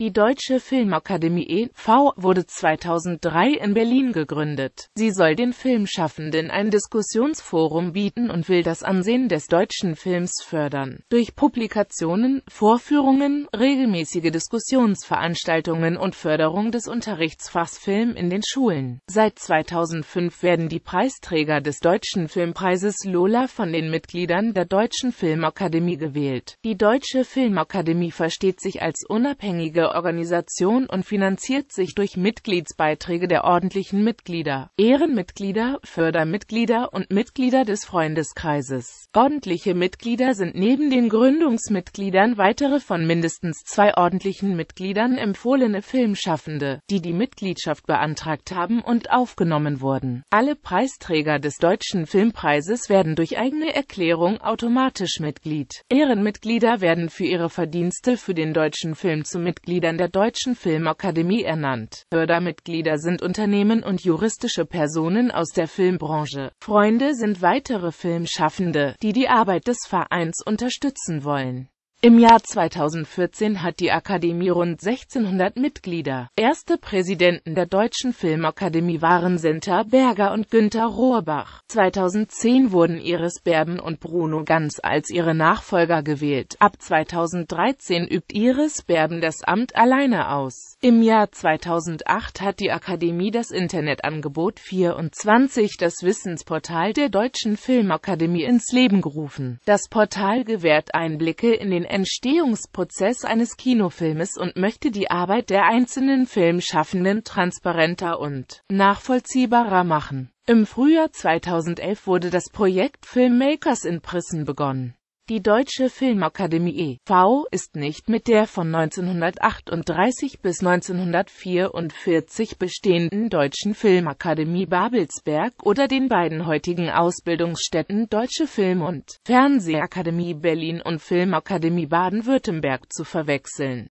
Die Deutsche Filmakademie e.V. wurde 2003 in Berlin gegründet. Sie soll den Filmschaffenden ein Diskussionsforum bieten und will das Ansehen des deutschen Films fördern. Durch Publikationen, Vorführungen, regelmäßige Diskussionsveranstaltungen und Förderung des Unterrichtsfachs Film in den Schulen. Seit 2005 werden die Preisträger des Deutschen Filmpreises Lola von den Mitgliedern der Deutschen Filmakademie gewählt. Die Deutsche Filmakademie versteht sich als unabhängige Organisation und finanziert sich durch Mitgliedsbeiträge der ordentlichen Mitglieder, Ehrenmitglieder, Fördermitglieder und Mitglieder des Freundeskreises. Ordentliche Mitglieder sind neben den Gründungsmitgliedern weitere von mindestens zwei ordentlichen Mitgliedern empfohlene Filmschaffende, die die Mitgliedschaft beantragt haben und aufgenommen wurden. Alle Preisträger des Deutschen Filmpreises werden durch eigene Erklärung automatisch Mitglied. Ehrenmitglieder werden für ihre Verdienste für den deutschen Film zu Mitgliedern Fördermitgliedern der Deutschen Filmakademie ernannt. Fördermitglieder sind Unternehmen und juristische Personen aus der Filmbranche. Freunde sind weitere Filmschaffende, die die Arbeit des Vereins unterstützen wollen. Im Jahr 2014 hat die Akademie rund 1600 Mitglieder. Erste Präsidenten der Deutschen Filmakademie waren Senta Berger und Günter Rohrbach. 2010 wurden Iris Berben und Bruno Ganz als ihre Nachfolger gewählt. Ab 2013 übt Iris Berben das Amt alleine aus. Im Jahr 2008 hat die Akademie das Internetangebot 24, das Wissensportal der Deutschen Filmakademie, ins Leben gerufen. Das Portal gewährt Einblicke in den Entstehungsprozess eines Kinofilmes und möchte die Arbeit der einzelnen Filmschaffenden transparenter und nachvollziehbarer machen. Im Frühjahr 2011 wurde das Projekt Filmmakers in Prison begonnen die Deutsche Filmakademie e.V. ist nicht mit der von 1938 bis 1944 bestehenden Deutschen Filmakademie Babelsberg oder den beiden heutigen Ausbildungsstätten Deutsche Film- und Fernsehakademie Berlin und Filmakademie Baden-Württemberg zu verwechseln